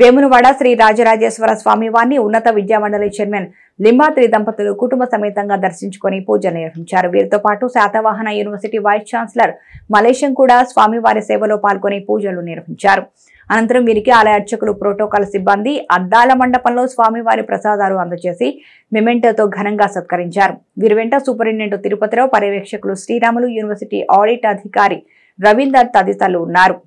వేమునవాడ శ్రీ రాజరాజేశ్వర స్వామివారిని ఉన్నత విద్యామండలి చైర్మన్ లింబాత్రి దంపతులు కుటుంబ సమేతంగా దర్శించుకుని పూజలు నిర్వహించారు వీరితో పాటు శాతవాహన యూనివర్సిటీ వైస్ ఛాన్సలర్ మలేషియం కూడా స్వామివారి సేవలో పాల్గొని పూజలు నిర్వహించారు అనంతరం వీరికి ఆలయ అర్చకులు ప్రోటోకాల్ సిబ్బంది అద్దాల మండపంలో స్వామివారి ప్రసాదాలు అందజేసి మెమెంటోతో ఘనంగా సత్కరించారు వీరి వెంట సూపరింటెండెంట్ తిరుపతిరావు పర్యవేక్షకులు శ్రీరాములు యూనివర్సిటీ ఆడిట్ అధికారి రవీందర్ తదితరులు ఉన్నారు